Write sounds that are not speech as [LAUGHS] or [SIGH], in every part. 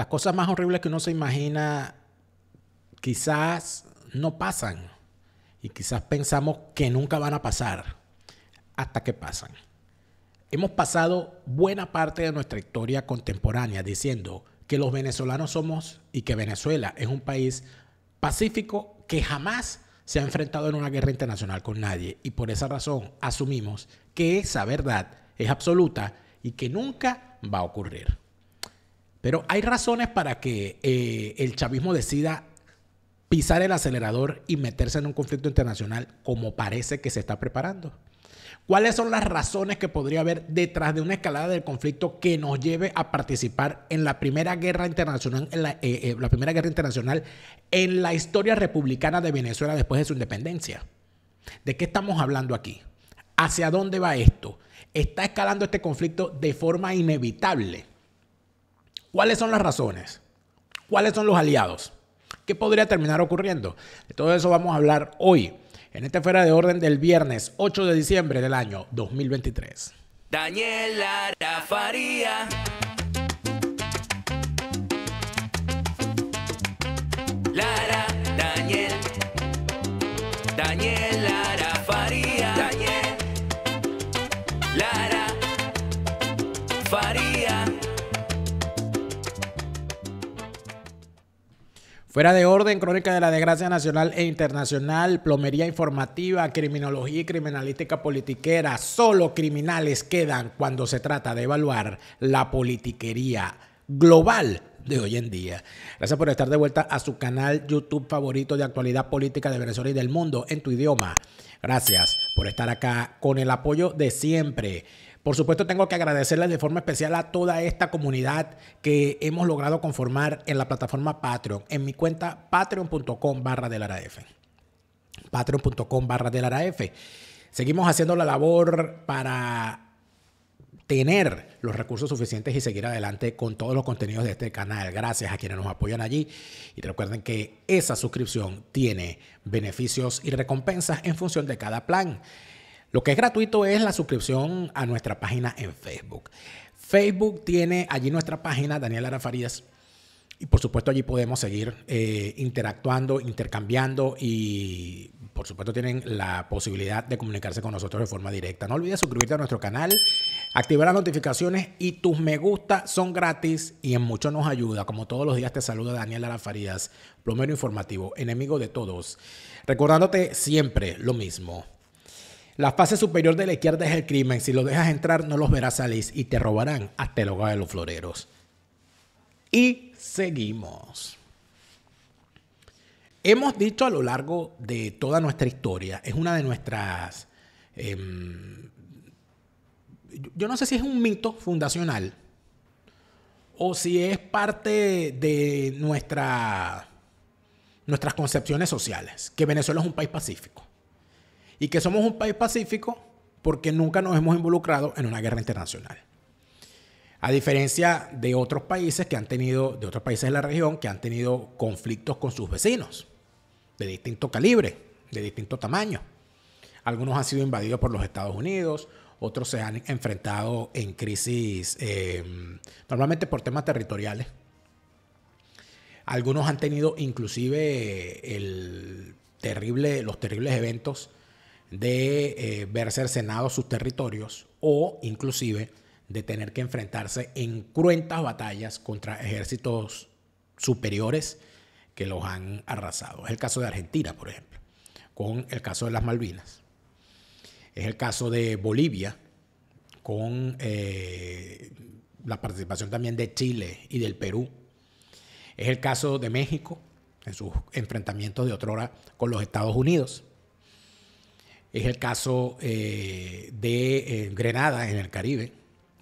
Las cosas más horribles que uno se imagina quizás no pasan y quizás pensamos que nunca van a pasar hasta que pasan. Hemos pasado buena parte de nuestra historia contemporánea diciendo que los venezolanos somos y que Venezuela es un país pacífico que jamás se ha enfrentado en una guerra internacional con nadie y por esa razón asumimos que esa verdad es absoluta y que nunca va a ocurrir. Pero hay razones para que eh, el chavismo decida pisar el acelerador y meterse en un conflicto internacional como parece que se está preparando. ¿Cuáles son las razones que podría haber detrás de una escalada del conflicto que nos lleve a participar en la primera guerra internacional, en la, eh, eh, la primera guerra internacional en la historia republicana de Venezuela después de su independencia? ¿De qué estamos hablando aquí? ¿Hacia dónde va esto? ¿Está escalando este conflicto de forma inevitable? ¿Cuáles son las razones? ¿Cuáles son los aliados? ¿Qué podría terminar ocurriendo? De todo eso vamos a hablar hoy, en esta esfera de orden del viernes 8 de diciembre del año 2023. Daniela Rafaría. Fuera de orden, crónica de la desgracia nacional e internacional, plomería informativa, criminología y criminalística politiquera. Solo criminales quedan cuando se trata de evaluar la politiquería global de hoy en día. Gracias por estar de vuelta a su canal YouTube favorito de actualidad política de Venezuela y del mundo en tu idioma. Gracias por estar acá con el apoyo de siempre. Por supuesto, tengo que agradecerles de forma especial a toda esta comunidad que hemos logrado conformar en la plataforma Patreon, en mi cuenta patreon.com barra del F. Patreon.com barra del F. Seguimos haciendo la labor para tener los recursos suficientes y seguir adelante con todos los contenidos de este canal. Gracias a quienes nos apoyan allí. Y recuerden que esa suscripción tiene beneficios y recompensas en función de cada plan. Lo que es gratuito es la suscripción a nuestra página en Facebook. Facebook tiene allí nuestra página, Daniel Arafarías Y por supuesto allí podemos seguir eh, interactuando, intercambiando y por supuesto tienen la posibilidad de comunicarse con nosotros de forma directa. No olvides suscribirte a nuestro canal, activar las notificaciones y tus me gusta son gratis y en mucho nos ayuda. Como todos los días te saluda Daniel Arafarías, plomero informativo, enemigo de todos. Recordándote siempre lo mismo. La fase superior de la izquierda es el crimen. Si lo dejas entrar, no los verás salir y te robarán hasta el hogar de los floreros. Y seguimos. Hemos dicho a lo largo de toda nuestra historia, es una de nuestras, em, yo no sé si es un mito fundacional o si es parte de nuestra, nuestras concepciones sociales, que Venezuela es un país pacífico y que somos un país pacífico porque nunca nos hemos involucrado en una guerra internacional. A diferencia de otros países que han tenido, de otros países de la región, que han tenido conflictos con sus vecinos, de distinto calibre, de distinto tamaño. Algunos han sido invadidos por los Estados Unidos, otros se han enfrentado en crisis eh, normalmente por temas territoriales. Algunos han tenido inclusive el terrible, los terribles eventos de eh, verse ver cercenados sus territorios o inclusive de tener que enfrentarse en cruentas batallas contra ejércitos superiores que los han arrasado. Es el caso de Argentina, por ejemplo, con el caso de las Malvinas. Es el caso de Bolivia, con eh, la participación también de Chile y del Perú. Es el caso de México, en sus enfrentamientos de otrora con los Estados Unidos. Es el caso eh, de eh, Grenada en el Caribe.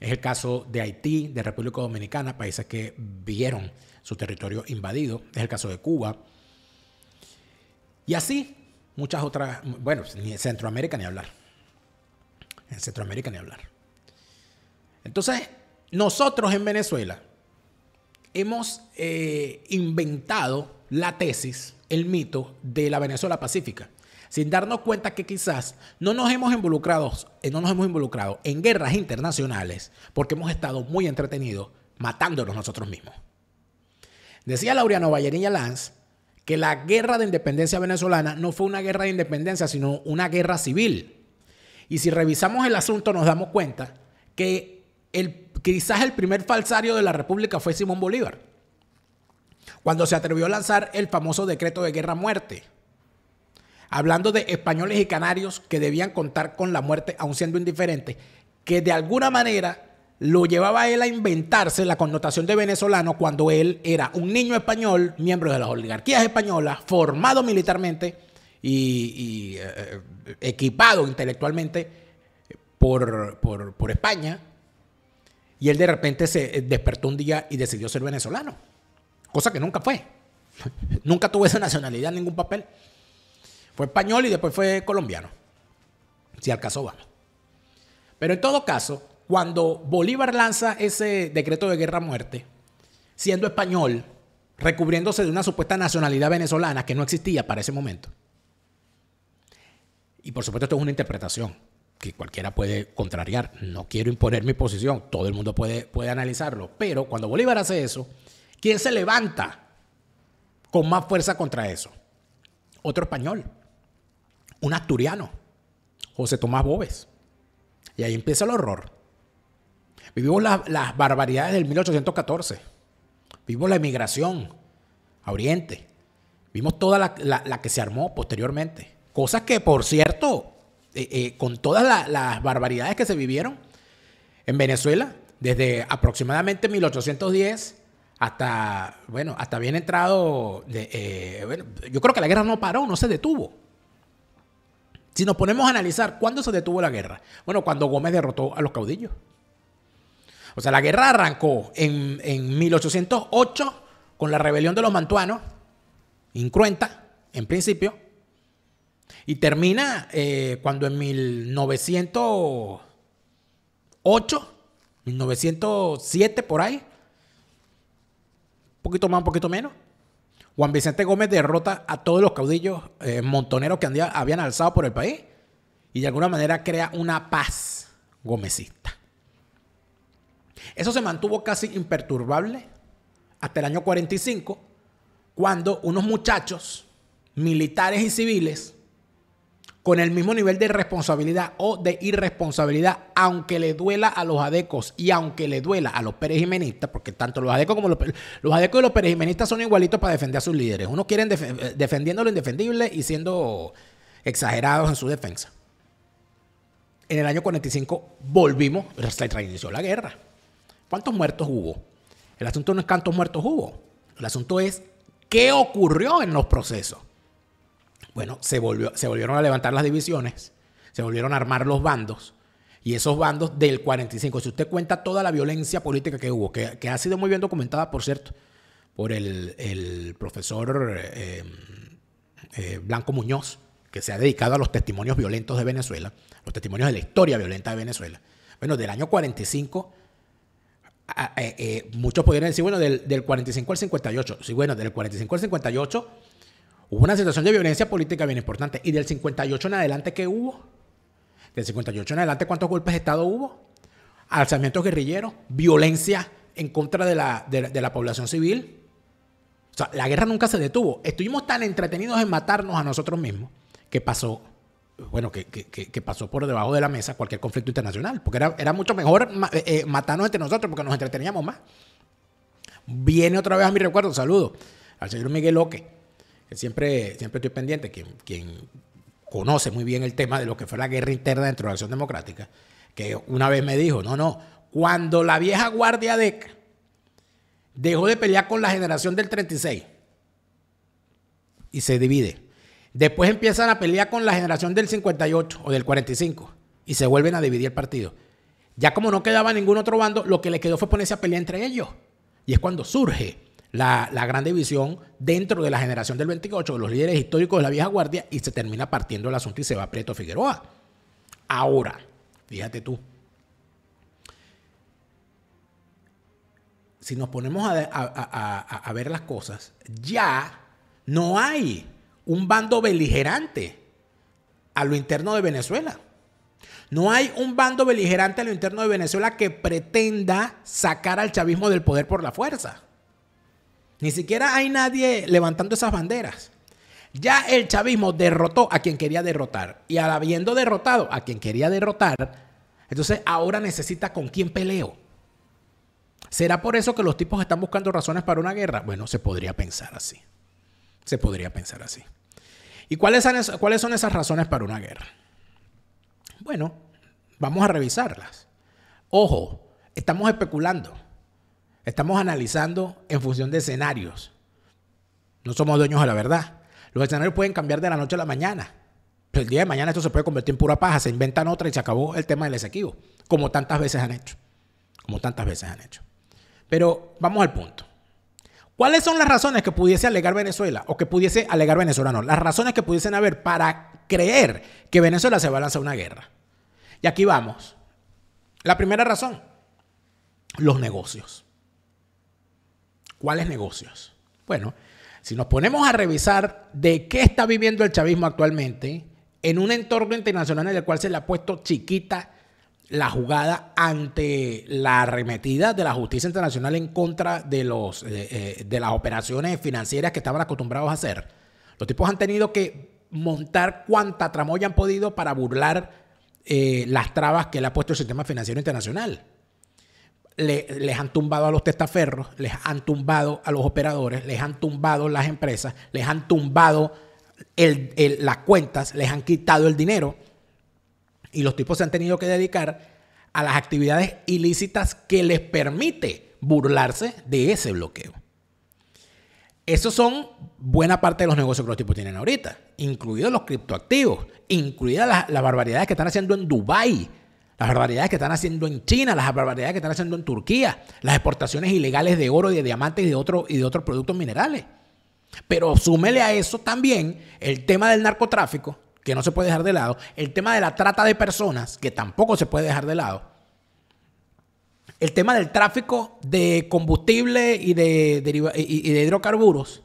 Es el caso de Haití, de República Dominicana, países que vieron su territorio invadido. Es el caso de Cuba. Y así muchas otras, bueno, ni en Centroamérica ni hablar. En Centroamérica ni hablar. Entonces, nosotros en Venezuela hemos eh, inventado la tesis, el mito de la Venezuela pacífica sin darnos cuenta que quizás no nos hemos involucrado, eh, no nos hemos involucrado en guerras internacionales porque hemos estado muy entretenidos matándonos nosotros mismos. Decía Laureano Vallerilla Lanz que la guerra de independencia venezolana no fue una guerra de independencia, sino una guerra civil. Y si revisamos el asunto nos damos cuenta que quizás el primer falsario de la República fue Simón Bolívar, cuando se atrevió a lanzar el famoso decreto de guerra-muerte hablando de españoles y canarios que debían contar con la muerte aun siendo indiferentes, que de alguna manera lo llevaba a él a inventarse la connotación de venezolano cuando él era un niño español, miembro de las oligarquías españolas, formado militarmente y, eh, equipado intelectualmente por, por España. Y él de repente se eh, despertó un día y decidió ser venezolano, cosa que nunca fue. [LAUGHS] nunca tuvo esa nacionalidad, ningún papel. Fue español y después fue colombiano. Si al caso vamos. Pero en todo caso, cuando Bolívar lanza ese decreto de guerra a muerte, siendo español, recubriéndose de una supuesta nacionalidad venezolana que no existía para ese momento. Y por supuesto esto es una interpretación que cualquiera puede contrariar. No quiero imponer mi posición, todo el mundo puede, puede analizarlo. Pero cuando Bolívar hace eso, ¿quién se levanta con más fuerza contra eso? Otro español un asturiano, José Tomás Bóves. Y ahí empieza el horror. Vivimos las barbaridades del 1814. Vimos la emigración a Oriente. Vimos toda la, que se armó posteriormente. Cosas que, por cierto, eh, eh, con todas las barbaridades que se vivieron en Venezuela, desde aproximadamente 1810 hasta, bueno, hasta bien entrado, eh, yo creo que la guerra no paró, no se detuvo. Si nos ponemos a analizar, ¿cuándo se detuvo la guerra? Bueno, cuando Gómez derrotó a los caudillos. O sea, la guerra arrancó en, 1808 con la rebelión de los mantuanos, incruenta, en principio, y termina eh, cuando en 1908, 1907 por ahí, un poquito más, un poquito menos, Juan Vicente Gómez derrota a todos los caudillos eh, montoneros que habían alzado por el país y de alguna manera crea una paz gomecista. Eso se mantuvo casi imperturbable hasta el año 45, cuando unos muchachos, militares y civiles, con el mismo nivel de responsabilidad o de irresponsabilidad, aunque le duela a los adecos y aunque le duela a los perejimenistas, porque tanto los adecos como los, y los perejimenistas son igualitos para defender a sus líderes. Uno quieren eh, defendiendo lo indefendible y siendo exagerados en su defensa. En el año 45 volvimos, se reinició la guerra. ¿Cuántos muertos hubo? El asunto no es cuántos muertos hubo. El asunto es qué ocurrió en los procesos. Bueno, se, volvió, se volvieron a levantar las divisiones, se volvieron a armar los bandos. Y esos bandos del 45, si usted cuenta toda la violencia política que hubo, que, ha sido muy bien documentada, por cierto, por el, profesor em, eh, Blanco Muñoz, que se ha dedicado a los testimonios violentos de Venezuela, los testimonios de la historia violenta de Venezuela. Bueno, del año 45 eh, eh, muchos podrían decir, bueno, del, del, 45 al 58. Sí, bueno, del 45 al 58 hubo una situación de violencia política bien importante. ¿Y del 58 en adelante qué hubo? Del 58 en adelante, ¿cuántos golpes de Estado hubo? Alzamientos guerrilleros, violencia en contra de la, de, la población civil. O sea, la guerra nunca se detuvo. Estuvimos tan entretenidos en matarnos a nosotros mismos que pasó bueno, que, pasó por debajo de la mesa cualquier conflicto internacional, porque era, mucho mejor eh, eh, matarnos entre nosotros porque nos entreteníamos más. Viene otra vez a mi recuerdo, saludo al señor Miguel Loque. Siempre, siempre estoy pendiente, quien, quien conoce muy bien el tema de lo que fue la guerra interna dentro de la Acción Democrática, que una vez me dijo, no, no, cuando la vieja guardia DECA dejó de pelear con la generación del 36 y se divide. Después empiezan a pelear con la generación del 58 o del 45 y se vuelven a dividir el partido. Ya como no quedaba ningún otro bando, lo que le quedó fue ponerse a pelear entre ellos. Y es cuando surge la, gran división dentro de la generación del 28, de los líderes históricos de la vieja guardia, y se termina partiendo el asunto y se va Prieto Figueroa. Ahora, fíjate tú. Si nos ponemos a ver las cosas, ya no hay un bando beligerante a lo interno de Venezuela. No hay un bando beligerante a lo interno de Venezuela que pretenda sacar al chavismo del poder por la fuerza. Ni siquiera hay nadie levantando esas banderas. Ya el chavismo derrotó a quien quería derrotar. Y habiendo derrotado a quien quería derrotar, entonces ahora necesita con quién peleo. ¿Será por eso que los tipos están buscando razones para una guerra? Bueno, se podría pensar así. Se podría pensar así. ¿Y cuáles son esas razones para una guerra? Bueno, vamos a revisarlas. Ojo, estamos especulando. Estamos analizando en función de escenarios. No somos dueños de la verdad. Los escenarios pueden cambiar de la noche a la mañana. Pero el día de mañana esto se puede convertir en pura paja. Se inventan otra y se acabó el tema del exequivo. Como tantas veces han hecho. Como tantas veces han hecho. Pero vamos al punto. ¿Cuáles son las razones que pudiese alegar Venezuela o que pudiese alegar Venezuela? las razones que pudiesen haber para creer que Venezuela se va a lanzar una guerra. Y aquí vamos. La primera razón, los negocios. ¿Cuáles negocios? Bueno, si nos ponemos a revisar de qué está viviendo el chavismo actualmente, en un entorno internacional en el cual se le ha puesto chiquita la jugada ante la arremetida de la justicia internacional en contra de, los, eh, eh, de las operaciones financieras que estaban acostumbrados a hacer. Los tipos han tenido que montar cuanta tramoya han podido para burlar eh, las trabas que le ha puesto el sistema financiero internacional les han tumbado a los testaferros, les han tumbado a los operadores, les han tumbado las empresas, les han tumbado las cuentas, les han quitado el dinero. Y los tipos se han tenido que dedicar a las actividades ilícitas que les permite burlarse de ese bloqueo. Esos son buena parte de los negocios que los tipos tienen ahorita, incluidos los criptoactivos, incluidas las, las barbaridades que están haciendo en Dubái las barbaridades que están haciendo en China, las barbaridades que están haciendo en Turquía, las exportaciones ilegales de oro y de diamantes y de, otro, otros productos minerales. Pero súmele a eso también el tema del narcotráfico, que no se puede dejar de lado, el tema de la trata de personas, que tampoco se puede dejar de lado, el tema del tráfico de combustible y de, y de hidrocarburos,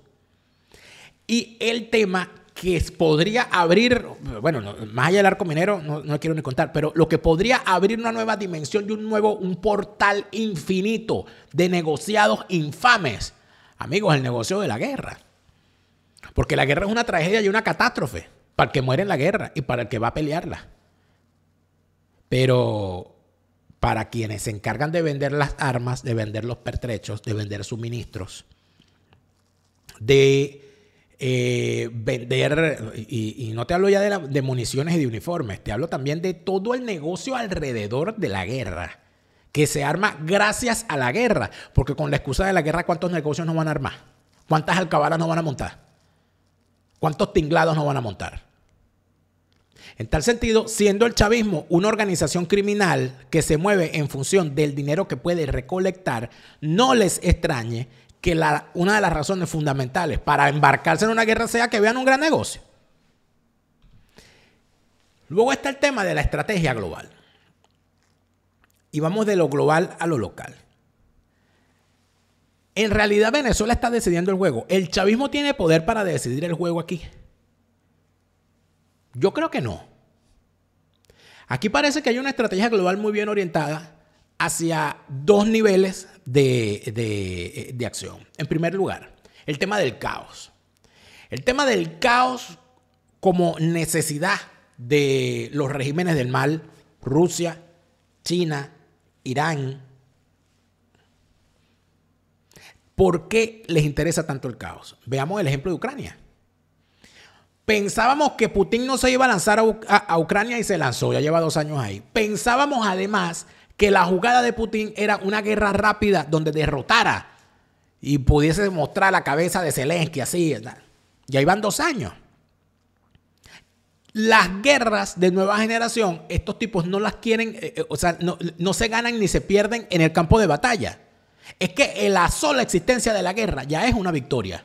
y el tema que podría abrir, bueno, más allá del arco minero, no, quiero ni contar, pero lo que podría abrir una nueva dimensión y un nuevo, un portal infinito de negociados infames. Amigos, el negocio de la guerra. Porque la guerra es una tragedia y una catástrofe para el que muere en la guerra y para el que va a pelearla. Pero para quienes se encargan de vender las armas, de vender los pertrechos, de vender suministros, de eh, vender, y, no te hablo ya de, de municiones y de uniformes, te hablo también de todo el negocio alrededor de la guerra, que se arma gracias a la guerra, porque con la excusa de la guerra, ¿cuántos negocios no van a armar? ¿Cuántas alcabalas no van a montar? ¿Cuántos tinglados no van a montar? En tal sentido, siendo el chavismo una organización criminal que se mueve en función del dinero que puede recolectar, no les extrañe que una de las razones fundamentales para embarcarse en una guerra sea que vean un gran negocio. Luego está el tema de la estrategia global. Y vamos de lo global a lo local. En realidad Venezuela está decidiendo el juego. ¿El chavismo tiene poder para decidir el juego aquí? Yo creo que no. Aquí parece que hay una estrategia global muy bien orientada hacia dos niveles de, acción. En primer lugar, el tema del caos. El tema del caos como necesidad de los regímenes del mal, Rusia, China, Irán. ¿Por qué les interesa tanto el caos? Veamos el ejemplo de Ucrania. Pensábamos que Putin no se iba a lanzar a, a Ucrania y se lanzó, ya lleva dos años ahí. Pensábamos además que la jugada de Putin era una guerra rápida donde derrotara y pudiese mostrar la cabeza de Zelensky, así. Ya iban dos años. Las guerras de nueva generación, estos tipos no las quieren, eh, eh, o sea, no, no se ganan ni se pierden en el campo de batalla. Es que la sola existencia de la guerra ya es una victoria.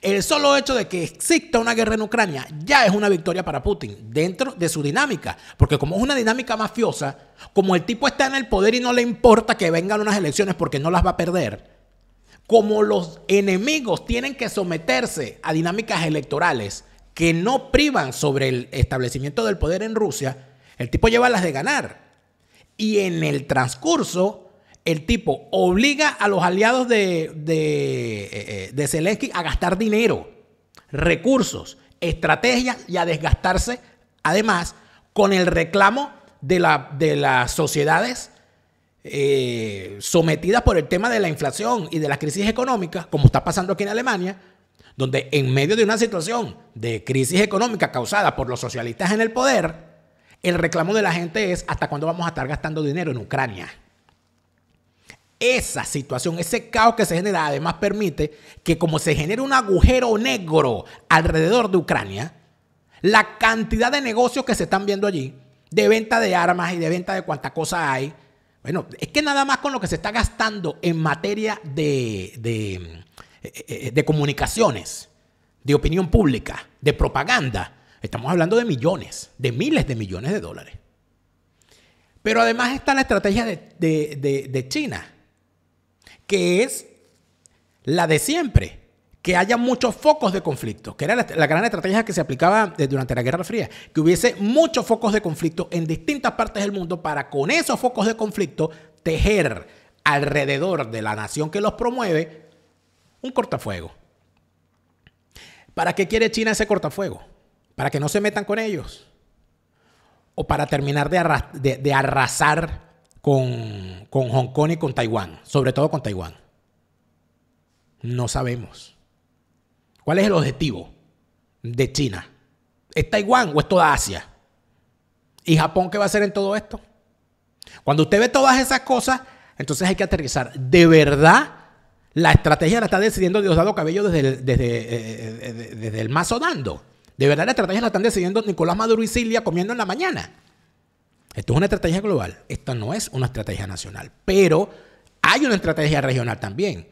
El solo hecho de que exista una guerra en Ucrania ya es una victoria para Putin dentro de su dinámica, porque como es una dinámica mafiosa, como el tipo está en el poder y no le importa que vengan unas elecciones porque no las va a perder, como los enemigos tienen que someterse a dinámicas electorales que no privan sobre el establecimiento del poder en Rusia, el tipo lleva las de ganar. Y en el transcurso el tipo obliga a los aliados de, eh, eh, de, Zelensky a gastar dinero, recursos, estrategias y a desgastarse, además, con el reclamo de, la, de las sociedades eh, sometidas por el tema de la inflación y de las crisis económicas, como está pasando aquí en Alemania, donde en medio de una situación de crisis económica causada por los socialistas en el poder, el reclamo de la gente es hasta cuándo vamos a estar gastando dinero en Ucrania. Esa situación, ese caos que se genera, además permite que como se genere un agujero negro alrededor de Ucrania, la cantidad de negocios que se están viendo allí, de venta de armas y de venta de cuánta cosa hay, bueno, es que nada más con lo que se está gastando en materia de, eh, eh, de, comunicaciones, de opinión pública, de propaganda, estamos hablando de millones, de miles de millones de dólares. Pero además está la estrategia de, de, de, de, China, que es la de siempre, que haya muchos focos de conflicto, que era la, gran estrategia que se aplicaba durante la Guerra Fría, que hubiese muchos focos de conflicto en distintas partes del mundo para con esos focos de conflicto tejer alrededor de la nación que los promueve un cortafuego. ¿Para qué quiere China ese cortafuego? ¿Para que no se metan con ellos? ¿O para terminar de, de arrasar con, Hong Kong y con Taiwán, sobre todo con Taiwán? No sabemos. ¿Cuál es el objetivo de China? ¿Es Taiwán o es toda Asia? ¿Y Japón qué va a hacer en todo esto? Cuando usted ve todas esas cosas, entonces hay que aterrizar. De verdad, la estrategia la está decidiendo Diosdado Cabello desde desde, eh, eh, eh, desde el mazo dando. De verdad, la estrategia la están decidiendo Nicolás Maduro y Silvia comiendo en la mañana. Esto es una estrategia global, esto no es una estrategia nacional, pero hay una estrategia regional también.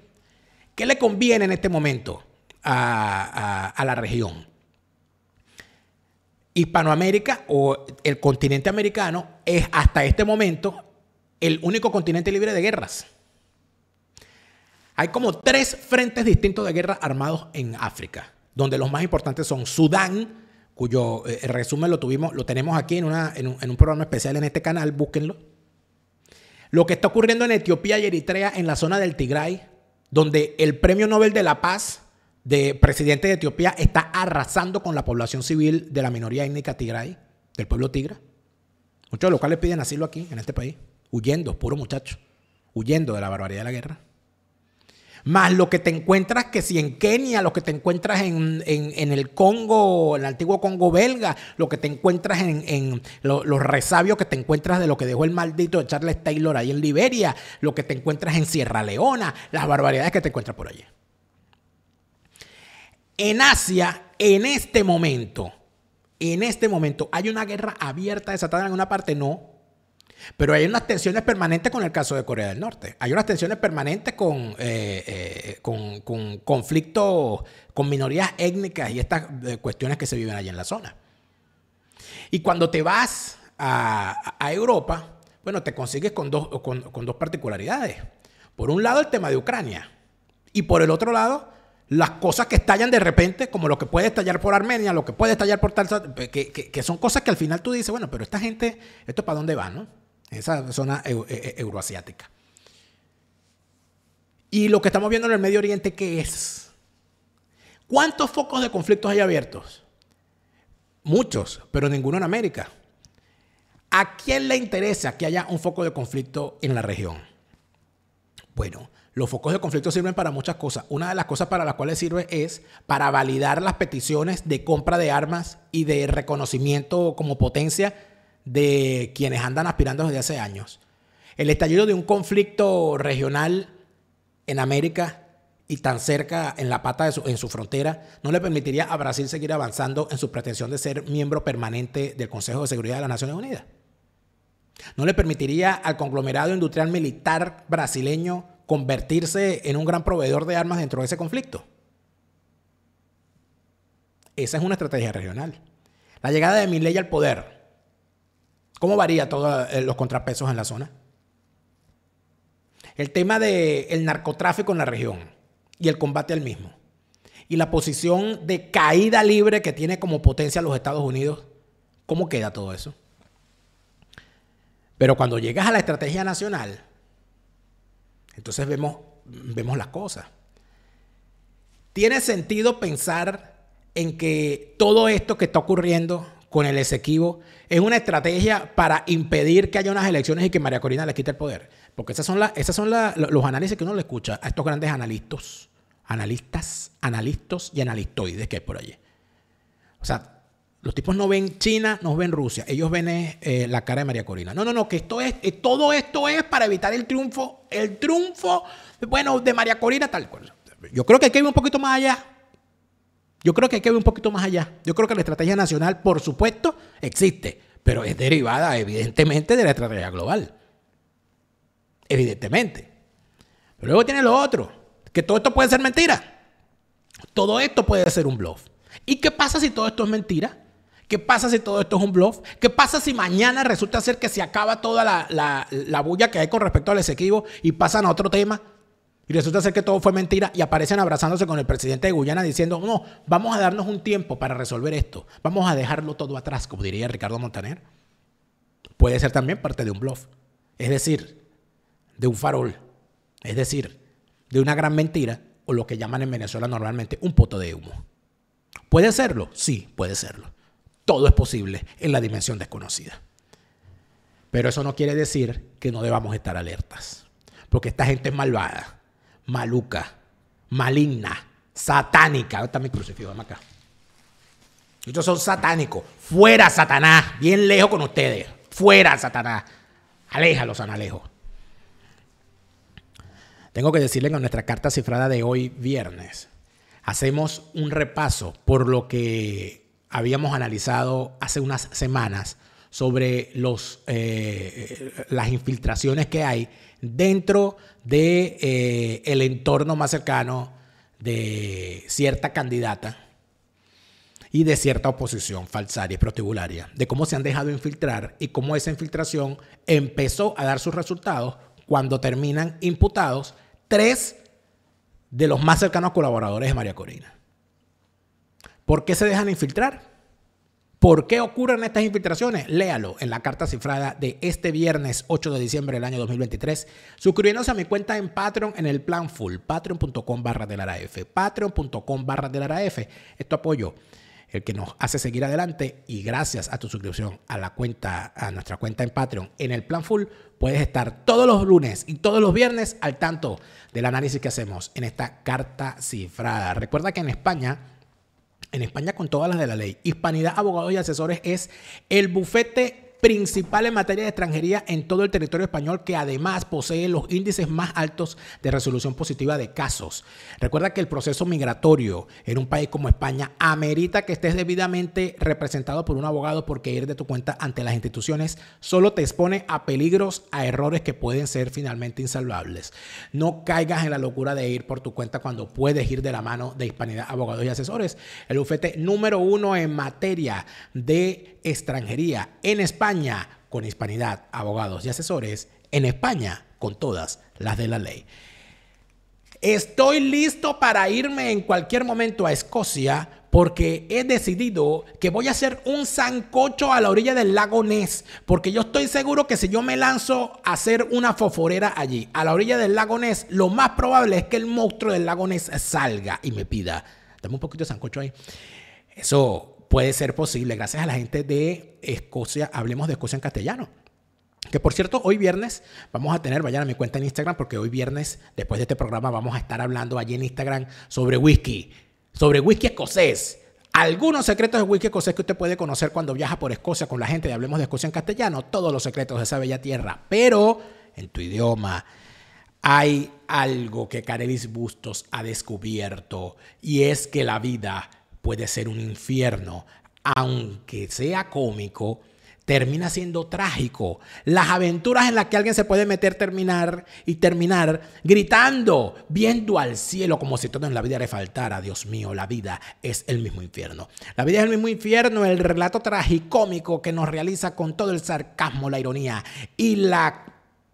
¿Qué le conviene en este momento a, a la región? Hispanoamérica o el continente americano es hasta este momento el único continente libre de guerras. Hay como tres frentes distintos de guerra armados en África, donde los más importantes son Sudán, cuyo eh, resumen lo tuvimos, lo tenemos aquí en, una, en, un, programa especial en este canal, búsquenlo. Lo que está ocurriendo en Etiopía y Eritrea, en la zona del Tigray, donde el Premio Nobel de la Paz de presidente de Etiopía está arrasando con la población civil de la minoría étnica Tigray, del pueblo tigra. Muchos locales piden asilo aquí, en este país, huyendo, puro muchacho, huyendo de la barbaridad de la guerra más lo que te encuentras que si en Kenia, lo que te encuentras en, el Congo, el antiguo Congo belga, lo que te encuentras en, los resabios que te encuentras de lo que dejó el maldito Charles Taylor ahí en Liberia, lo que te encuentras en Sierra Leona, las barbaridades que te encuentras por allí. En Asia, en este momento, en este momento, ¿hay una guerra abierta desatada en una parte? No. Pero hay unas tensiones permanentes con el caso de Corea del Norte. Hay unas tensiones permanentes con, eh, eh, con, conflictos con minorías étnicas y estas eh, cuestiones que se viven allí en la zona. Y cuando te vas a, Europa, bueno, te consigues con dos, particularidades. Por un lado, el tema de Ucrania. Y por el otro lado, las cosas que estallan de repente, como lo que puede estallar por Armenia, lo que puede estallar por tal, que, que, son cosas que al final tú dices, bueno, pero esta gente, ¿esto para dónde va, no? esa zona e, e, euroasiática. Y lo que estamos viendo en el Medio Oriente, ¿qué es? ¿Cuántos focos de conflictos hay abiertos? Muchos, pero ninguno en América. ¿A quién le interesa que haya un foco de conflicto en la región? Bueno, los focos de conflicto sirven para muchas cosas. Una de las cosas para las cuales sirve es para validar las peticiones de compra de armas y de reconocimiento como potencia de quienes andan aspirando desde hace años. El estallido de un conflicto regional en América y tan cerca en la pata de su, en su frontera, no le permitiría a Brasil seguir avanzando en su pretensión de ser miembro permanente del Consejo de Seguridad de las Naciones Unidas. No le permitiría al conglomerado industrial militar brasileño convertirse en un gran proveedor de armas dentro de ese conflicto. Esa es una estrategia regional. La llegada de Milley al poder ¿Cómo varía todos eh, los contrapesos en la zona? El tema del narcotráfico en la región y el combate al mismo. Y la posición de caída libre que tiene como potencia los Estados Unidos. ¿Cómo queda todo eso? Pero cuando llegas a la estrategia nacional, entonces vemos, vemos las cosas. ¿Tiene sentido pensar en que todo esto que está ocurriendo con el Esequibo es una estrategia para impedir que haya unas elecciones y que María Corina le quite el poder. Porque esos son, esas son los análisis que uno le escucha a estos grandes analistas, analistas, analistas y analistoides que hay por allí. O sea, los tipos no ven China, no ven Rusia, ellos ven eh, eh, la cara de María Corina. No, no, no, que esto es, eh, todo esto es para evitar el triunfo, el triunfo, bueno, de María Corina tal cual. Yo creo que hay que ir un poquito más allá yo creo que hay que ver un poquito más allá. Yo creo que la estrategia nacional, por supuesto, existe, pero es derivada evidentemente de la estrategia global. Evidentemente. Pero luego tiene lo otro, que todo esto puede ser mentira. Todo esto puede ser un bluff. ¿Y qué pasa si todo esto es mentira? ¿Qué pasa si todo esto es un bluff? ¿Qué pasa si mañana resulta ser que se acaba toda la, la, la bulla que hay con respecto al exequivo y pasan a otro tema? Y resulta ser que todo fue mentira y aparecen abrazándose con el presidente de Guyana diciendo, no, vamos a darnos un tiempo para resolver esto, vamos a dejarlo todo atrás, como diría Ricardo Montaner. Puede ser también parte de un bluff, es decir, de un farol, es decir, de una gran mentira o lo que llaman en Venezuela normalmente un poto de humo. ¿Puede serlo? Sí, puede serlo. Todo es posible en la dimensión desconocida. Pero eso no quiere decir que no debamos estar alertas, porque esta gente es malvada maluca, maligna, satánica. está mi crucifijo, dame acá. Ellos son satánicos. Fuera Satanás. Bien lejos con ustedes. Fuera Satanás. Aléjalo, San Alejo. Tengo que decirle que en nuestra carta cifrada de hoy, viernes, hacemos un repaso por lo que habíamos analizado hace unas semanas sobre los, eh, eh, las infiltraciones que hay dentro del de, eh, entorno más cercano de cierta candidata y de cierta oposición falsaria y prostibularia, de cómo se han dejado infiltrar y cómo esa infiltración empezó a dar sus resultados cuando terminan imputados tres de los más cercanos colaboradores de María Corina. ¿Por qué se dejan infiltrar? ¿Por qué ocurren estas infiltraciones? Léalo en la carta cifrada de este viernes 8 de diciembre del año 2023, suscribiéndose a mi cuenta en Patreon en el plan full, patreon.com barra del F, patreon.com barra del F. Esto apoyo el que nos hace seguir adelante y gracias a tu suscripción a la cuenta a nuestra cuenta en Patreon en el plan full puedes estar todos los lunes y todos los viernes al tanto del análisis que hacemos en esta carta cifrada. Recuerda que en España en España con todas las de la ley. Hispanidad Abogados y Asesores es el bufete principal en materia de extranjería en todo el territorio español que además posee los índices más altos de resolución positiva de casos. Recuerda que el proceso migratorio en un país como España amerita que estés debidamente representado por un abogado porque ir de tu cuenta ante las instituciones solo te expone a peligros, a errores que pueden ser finalmente insalvables. No caigas en la locura de ir por tu cuenta cuando puedes ir de la mano de Hispanidad Abogados y Asesores, el bufete número uno en materia de extranjería en España con Hispanidad, abogados y asesores, en España con todas las de la ley. Estoy listo para irme en cualquier momento a Escocia porque he decidido que voy a hacer un sancocho a la orilla del lago Ness, porque yo estoy seguro que si yo me lanzo a hacer una foforera allí, a la orilla del lago Ness, lo más probable es que el monstruo del lago Ness salga y me pida, dame un poquito de sancocho ahí. Eso puede ser posible gracias a la gente de Escocia, hablemos de Escocia en castellano. Que por cierto, hoy viernes vamos a tener, vayan a mi cuenta en Instagram, porque hoy viernes, después de este programa, vamos a estar hablando allí en Instagram sobre whisky, sobre whisky escocés. Algunos secretos de whisky escocés que usted puede conocer cuando viaja por Escocia con la gente de Hablemos de Escocia en castellano, todos los secretos de esa bella tierra, pero en tu idioma. Hay algo que Carelis Bustos ha descubierto y es que la vida puede ser un infierno, aunque sea cómico, termina siendo trágico. Las aventuras en las que alguien se puede meter, terminar y terminar gritando, viendo al cielo como si todo en la vida le faltara. Dios mío, la vida es el mismo infierno. La vida es el mismo infierno, el relato tragicómico que nos realiza con todo el sarcasmo, la ironía y la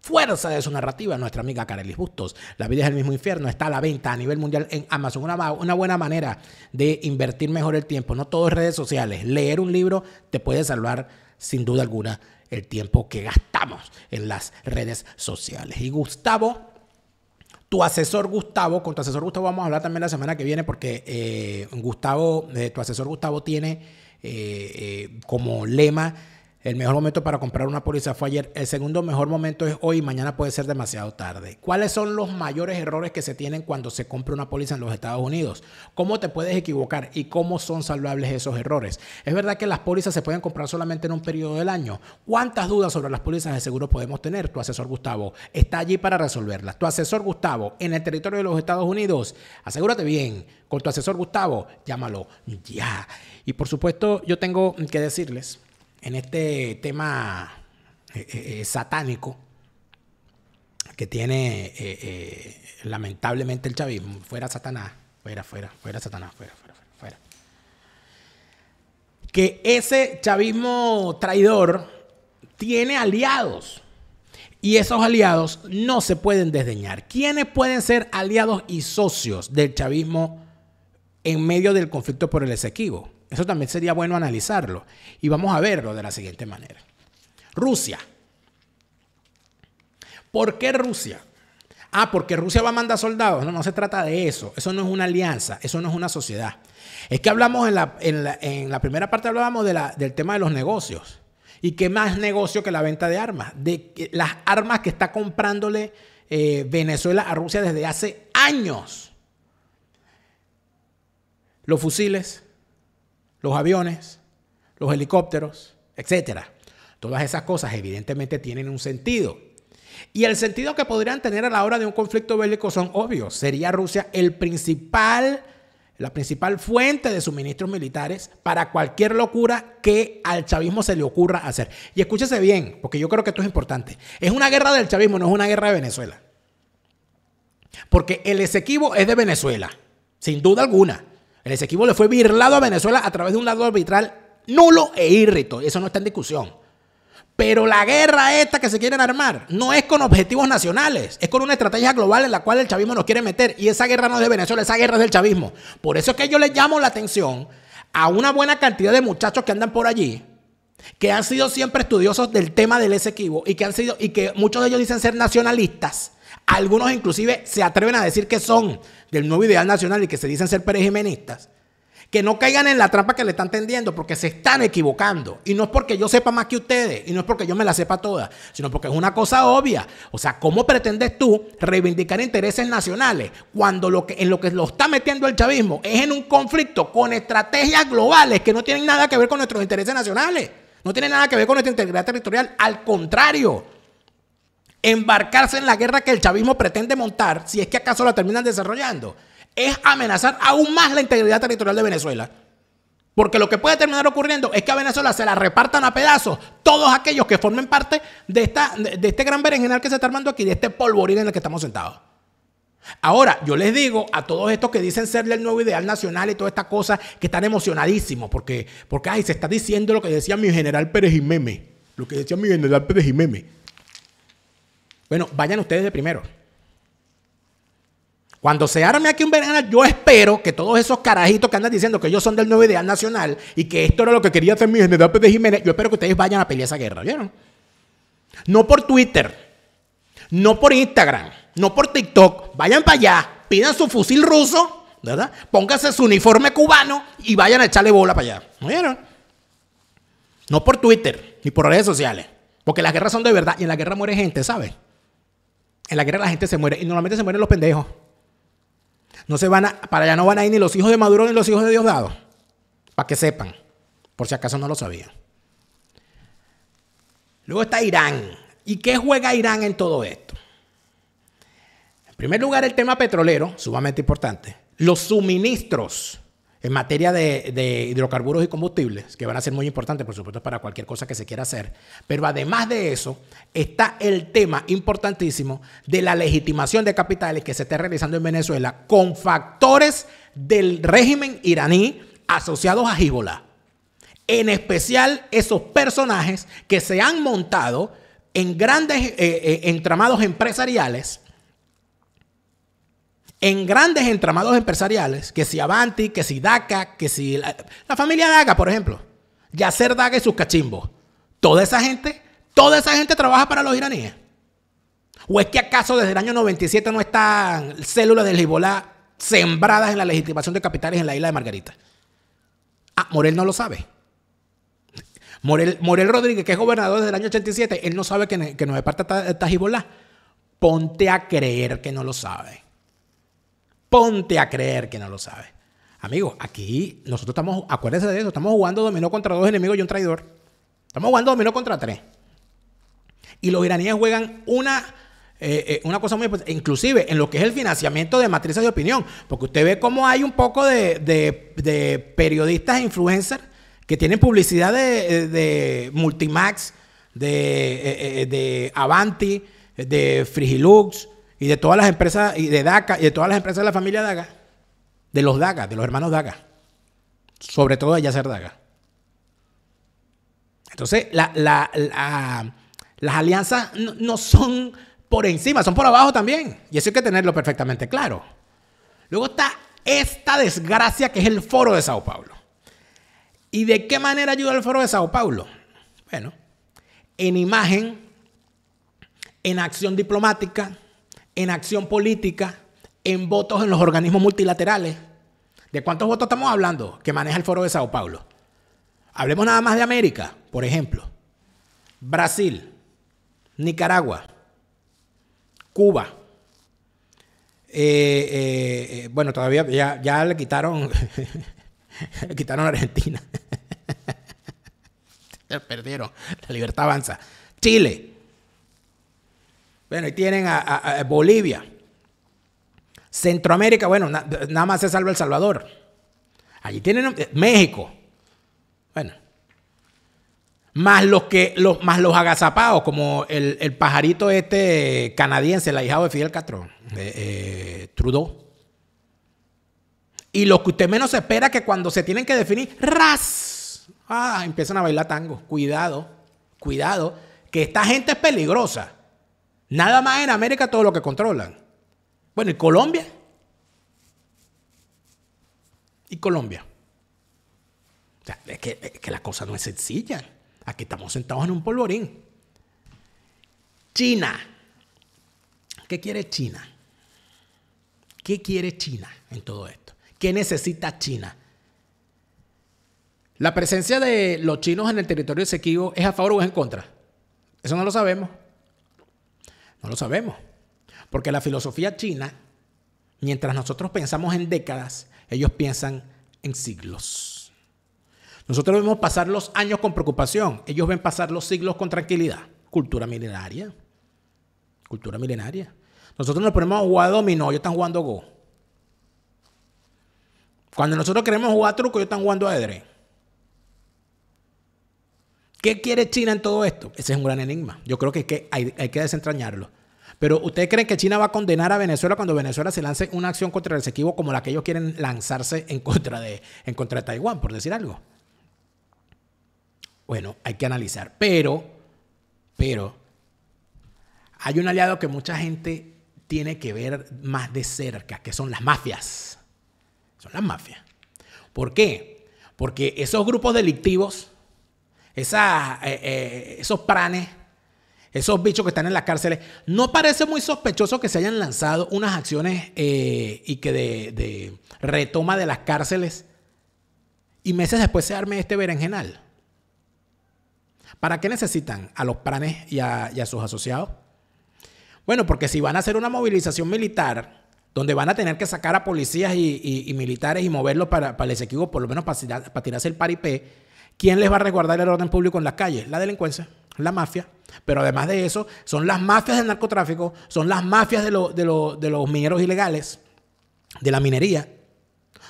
fuerza de su narrativa, nuestra amiga Carelis Bustos. La vida es el mismo infierno, está a la venta a nivel mundial en Amazon. Una, buena manera de invertir mejor el tiempo, no todo es redes sociales. Leer un libro te puede salvar sin duda alguna el tiempo que gastamos en las redes sociales. Y Gustavo tu asesor Gustavo, con tu asesor Gustavo vamos a hablar también la semana que viene porque eh, Gustavo, eh, tu asesor Gustavo tiene eh, como lema el mejor momento para comprar una póliza fue ayer. El segundo mejor momento es hoy y mañana puede ser demasiado tarde. ¿Cuáles son los mayores errores que se tienen cuando se compra una póliza en los Estados Unidos? ¿Cómo te puedes equivocar y cómo son salvables esos errores? ¿Es verdad que las pólizas se pueden comprar solamente en un periodo del año? ¿Cuántas dudas sobre las pólizas de seguro podemos tener? Tu asesor Gustavo está allí para resolverlas. Tu asesor Gustavo en el territorio de los Estados Unidos. Asegúrate bien con tu asesor Gustavo. Llámalo ya. Y por supuesto, yo tengo que decirles en este tema eh, eh, eh, satánico que tiene lamentablemente el chavismo. Fuera Satanás, fuera, fuera, fuera Satanás, fuera, fuera, fuera, Que ese chavismo traidor tiene aliados. Y esos aliados no se pueden desdeñar. ¿Quiénes pueden ser aliados y socios del chavismo en medio del conflicto por el Esequibo? Eso también sería bueno analizarlo. Y vamos a verlo de la siguiente manera. Rusia. ¿Por qué Rusia? Ah, porque Rusia va a mandar soldados. No, no se trata de eso. Eso no es una alianza, eso no es una sociedad. Es que hablamos en la, primera parte hablábamos de del tema de los negocios. ¿Y qué más negocio que la venta de armas? De las armas que está comprándole eh, Venezuela a Rusia desde hace años. Los fusiles, los aviones, los helicópteros, etcétera. Todas esas cosas evidentemente tienen un sentido. Y el sentido que podrían tener a la hora de un conflicto bélico son obvios. Sería Rusia el principal, la principal fuente de suministros militares para cualquier locura que al chavismo se le ocurra hacer. Y escúchese bien, porque yo creo que esto es importante. Es una guerra del chavismo, no es una guerra de Venezuela. Porque el exequivo es de Venezuela, sin duda alguna. El Esequibo le fue virlado a Venezuela a través de un lado arbitral nulo e írrito. Eso no está en discusión. Pero la guerra esta que se quieren armar no es con objetivos nacionales, es con una estrategia global en la cual el chavismo nos quiere meter. Y esa guerra no es de Venezuela, esa guerra es del chavismo. Por eso es que yo le llamo la atención a una buena cantidad de muchachos que andan por allí, que han sido siempre estudiosos del tema del Esequibo y que han sido y que muchos de ellos dicen ser nacionalistas algunos inclusive se atreven a decir que son del nuevo ideal nacional y que se dicen ser perejimenistas. Que no caigan en la trampa que le están tendiendo porque se están equivocando. Y no es porque yo sepa más que ustedes y no es porque yo me la sepa toda, sino porque es una cosa obvia. O sea, ¿cómo pretendes tú reivindicar intereses nacionales cuando lo que, en lo que lo está metiendo el chavismo es en un conflicto con estrategias globales que no tienen nada que ver con nuestros intereses nacionales? No tienen nada que ver con nuestra integridad territorial. Al contrario, embarcarse en la guerra que el chavismo pretende montar, si es que acaso la terminan desarrollando, es amenazar aún más la integridad territorial de Venezuela. Porque lo que puede terminar ocurriendo es que a Venezuela se la repartan a pedazos todos aquellos que formen parte de, esta, de este gran berenjenal que se está armando aquí, de este polvorín en el que estamos sentados. Ahora, yo les digo a todos estos que dicen serle el nuevo ideal nacional y toda esta cosa, que están emocionadísimos porque, porque ay, se está diciendo lo que decía mi general Pérez Jiménez. lo que decía mi general Pérez Jiménez. Bueno, vayan ustedes de primero. Cuando se arme aquí un verano, yo espero que todos esos carajitos que andan diciendo que ellos son del nuevo ideal nacional y que esto era lo que quería hacer mi general Pérez Jiménez, yo espero que ustedes vayan a pelear esa guerra, ¿vieron? No por Twitter, no por Instagram, no por TikTok, vayan para allá, pidan su fusil ruso, ¿verdad? Pónganse su uniforme cubano y vayan a echarle bola para allá, ¿vieron? No por Twitter, ni por redes sociales, porque las guerras son de verdad y en la guerra muere gente, ¿sabes? En la guerra la gente se muere y normalmente se mueren los pendejos. No se van a, para allá no van a ir ni los hijos de Maduro ni los hijos de Diosdado. Para que sepan, por si acaso no lo sabían. Luego está Irán. ¿Y qué juega Irán en todo esto? En primer lugar, el tema petrolero, sumamente importante. Los suministros. En materia de, hidrocarburos y combustibles, que van a ser muy importantes, por supuesto, para cualquier cosa que se quiera hacer. Pero además de eso, está el tema importantísimo de la legitimación de capitales que se está realizando en Venezuela con factores del régimen iraní asociados a Gíbola, En especial esos personajes que se han montado en grandes eh, eh, entramados empresariales en grandes entramados empresariales, que si Avanti, que si DACA, que si la, familia Daga, por ejemplo, Yacer Daga y sus cachimbos, toda esa gente, toda esa gente trabaja para los iraníes. ¿O es que acaso desde el año 97 no están células del Hezbollah sembradas en la legitimación de capitales en la isla de Margarita? Ah, Morel no lo sabe. Morel, Morel Rodríguez, que es gobernador desde el año 87, él no sabe que, que parte de está, está Ponte a creer que no lo sabe. Ponte a creer que no lo sabe. Amigos, aquí nosotros estamos, acuérdense de eso, estamos jugando dominó contra dos enemigos y un traidor. Estamos jugando dominó contra tres. Y los iraníes juegan una, eh, eh, una cosa muy importante, inclusive en lo que es el financiamiento de matrices de opinión, porque usted ve cómo hay un poco de, periodistas e influencers que tienen publicidad de, Multimax, de, eh, de Avanti, de Frigilux, y de todas las empresas, y de DACA, y todas las empresas de la familia Daga de los Daga, de los hermanos Daga sobre todo de Yacer Daga Entonces, la, las alianzas no son por encima, son por abajo también. Y eso hay que tenerlo perfectamente claro. Luego está esta desgracia que es el foro de Sao Paulo. ¿Y de qué manera ayuda el foro de Sao Paulo? Bueno, en imagen, en acción diplomática, en acción política, en votos en los organismos multilaterales. ¿De cuántos votos estamos hablando que maneja el Foro de Sao Paulo? Hablemos nada más de América, por ejemplo. Brasil, Nicaragua, Cuba. Eh, eh, eh, bueno, todavía ya, le quitaron, [LAUGHS] le quitaron Argentina. [LAUGHS] perdieron. La libertad avanza. Chile, bueno, ahí tienen a, Bolivia. Centroamérica, bueno, nada más se salva El Salvador. Allí tienen eh, México. Bueno. Más los que, los, más los agazapados, como el, pajarito este canadiense, el ahijado de Fidel Castro, eh, eh, Trudeau. Y lo que usted menos espera que cuando se tienen que definir, ¡ras! Ah, empiezan a bailar tango. Cuidado, cuidado, que esta gente es peligrosa. Nada más en América todo lo que controlan. Bueno, ¿y Colombia? ¿Y Colombia? es, que, la cosa no es sencilla. Aquí estamos sentados en un polvorín. China. ¿Qué quiere China? ¿Qué quiere China en todo esto? ¿Qué necesita China? La presencia de los chinos en el territorio de exequivo es a favor o es en contra. Eso no lo sabemos. No lo sabemos. Porque la filosofía china, mientras nosotros pensamos en décadas, ellos piensan en siglos. Nosotros vemos pasar los años con preocupación, ellos ven pasar los siglos con tranquilidad. Cultura milenaria. Cultura milenaria. Nosotros nos ponemos a jugar dominó, ellos están jugando go. Cuando nosotros queremos jugar truco, ellos están jugando ajedrez. ¿Qué quiere China en todo esto? Ese es un gran enigma. Yo creo que, hay, que desentrañarlo. Pero ¿ustedes creen que China va a condenar a Venezuela cuando Venezuela se lance una acción contra el Esequibo como la que ellos quieren lanzarse en contra de, en contra de Taiwán, por decir algo? Bueno, hay que analizar. Pero, pero, hay un aliado que mucha gente tiene que ver más de cerca, que son las mafias. Son las mafias. ¿Por qué? Porque esos grupos delictivos eh, eh, esos pranes, esos bichos que están en las cárceles, no parece muy sospechoso que se hayan lanzado unas acciones eh, y que de, retoma de las cárceles y meses después se arme este berenjenal. ¿Para qué necesitan a los pranes y a, sus asociados? Bueno, porque si van a hacer una movilización militar, donde van a tener que sacar a policías y, militares y moverlos para, para el exequivo, por lo menos para tirarse el paripé, ¿Quién les va a resguardar el orden público en las calles? La delincuencia, la mafia. Pero además de eso, son las mafias del narcotráfico, son las mafias de, los mineros ilegales, de la minería,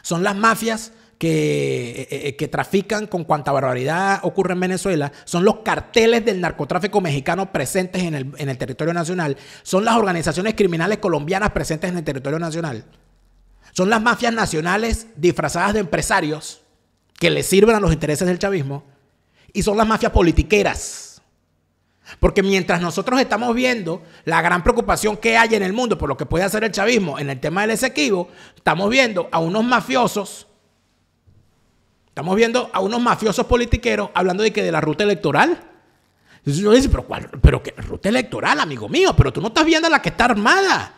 son las mafias eh, eh, que, trafican con cuanta barbaridad ocurre en Venezuela, son los carteles del narcotráfico mexicano presentes en el, en el territorio nacional, son las organizaciones criminales colombianas presentes en el territorio nacional, son las mafias nacionales disfrazadas de empresarios que le sirven a los intereses del chavismo y son las mafias politiqueras. Porque mientras nosotros estamos viendo la gran preocupación que hay en el mundo por lo que puede hacer el chavismo en el tema del Esequibo, estamos viendo a unos mafiosos, estamos viendo a unos mafiosos politiqueros hablando de que de la ruta electoral. yo dice, pero cuál, pero qué ruta electoral, amigo mío, pero tú no estás viendo la que está armada.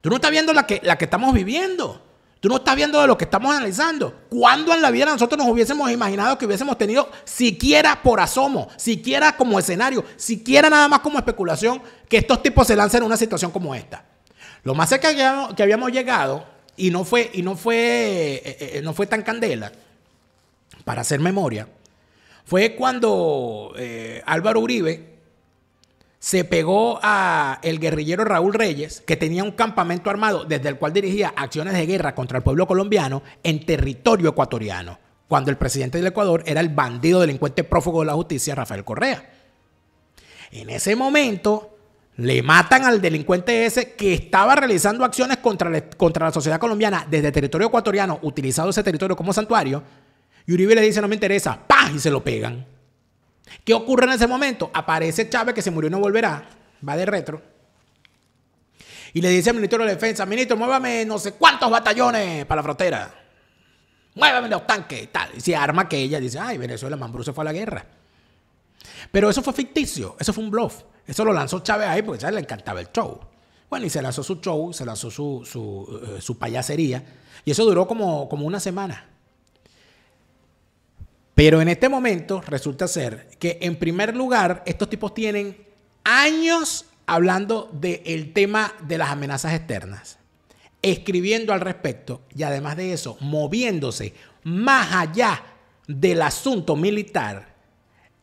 Tú no estás viendo la que, la que estamos viviendo no estás viendo de lo que estamos analizando. ¿Cuándo en la vida nosotros nos hubiésemos imaginado que hubiésemos tenido siquiera por asomo, siquiera como escenario, siquiera nada más como especulación, que estos tipos se lancen en una situación como esta? Lo más cerca que habíamos llegado, y no fue, y no fue, eh, eh, eh, no fue tan candela, para hacer memoria, fue cuando Álvaro Uribe se pegó a el guerrillero Raúl Reyes, que tenía un campamento armado desde el cual dirigía acciones de guerra contra el pueblo colombiano en territorio ecuatoriano, cuando el presidente del Ecuador era el bandido delincuente prófugo de la justicia Rafael Correa. En ese momento le matan al delincuente ese que estaba realizando acciones contra, la, sociedad colombiana desde territorio ecuatoriano, utilizando ese territorio como santuario, y Uribe le dice, no me interesa, ¡pah! y se lo pegan. ¿Qué ocurre en ese momento? Aparece Chávez, que se murió y no volverá, va de retro. Y le dice al ministro de la Defensa, ministro, muévame no sé cuántos batallones para la frontera. Muévame los tanques y tal. Y se arma que ella dice, ay, Venezuela, Mambrú fue a la guerra. Pero eso fue ficticio, eso fue un bluff. Eso lo lanzó Chávez ahí porque Chávez le encantaba el show. Bueno, y se lanzó su show, se lanzó su, su, eh, payasería. Y eso duró como, como una semana. Pero en este momento resulta ser que en primer lugar estos tipos tienen años hablando del tema de las amenazas externas, escribiendo al respecto y además de eso moviéndose más allá del asunto militar,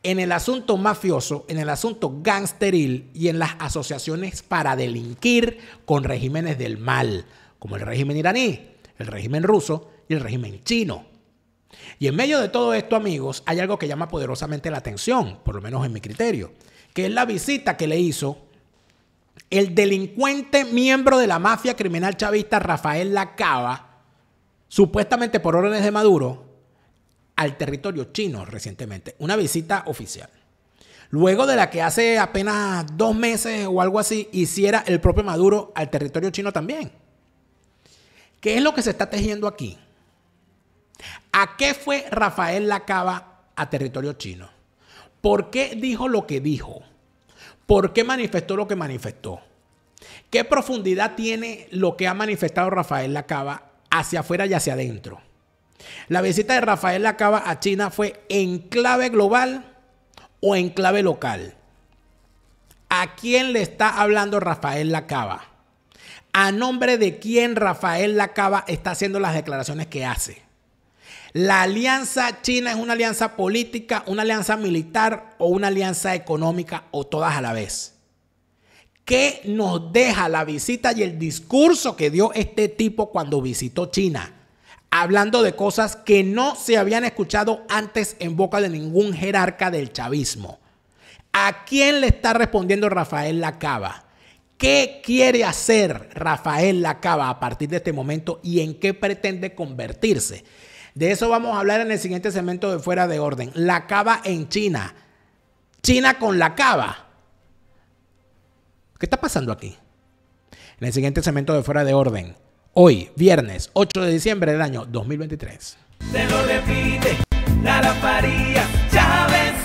en el asunto mafioso, en el asunto gangsteril y en las asociaciones para delinquir con regímenes del mal, como el régimen iraní, el régimen ruso y el régimen chino. Y en medio de todo esto, amigos, hay algo que llama poderosamente la atención, por lo menos en mi criterio, que es la visita que le hizo el delincuente miembro de la mafia criminal chavista Rafael Lacaba, supuestamente por órdenes de Maduro, al territorio chino recientemente. Una visita oficial. Luego de la que hace apenas dos meses o algo así hiciera el propio Maduro al territorio chino también. ¿Qué es lo que se está tejiendo aquí? ¿A qué fue Rafael Lacaba a territorio chino? ¿Por qué dijo lo que dijo? ¿Por qué manifestó lo que manifestó? ¿Qué profundidad tiene lo que ha manifestado Rafael Lacaba hacia afuera y hacia adentro? La visita de Rafael Lacaba a China fue en clave global o en clave local. ¿A quién le está hablando Rafael Lacaba? ¿A nombre de quién Rafael Lacaba está haciendo las declaraciones que hace? La alianza china es una alianza política, una alianza militar o una alianza económica o todas a la vez. ¿Qué nos deja la visita y el discurso que dio este tipo cuando visitó China? Hablando de cosas que no se habían escuchado antes en boca de ningún jerarca del chavismo. ¿A quién le está respondiendo Rafael Lacaba? ¿Qué quiere hacer Rafael Lacaba a partir de este momento y en qué pretende convertirse? De eso vamos a hablar en el siguiente segmento de Fuera de Orden. La cava en China. China con la cava. ¿Qué está pasando aquí? En el siguiente segmento de Fuera de Orden. Hoy, viernes 8 de diciembre del año 2023. Te lo repite, la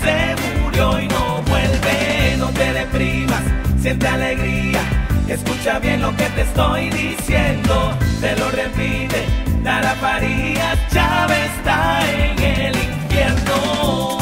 se murió y no vuelve. No te deprimas, siente alegría, escucha bien lo que te estoy diciendo. Te lo repite. La Farías Chávez está en el infierno.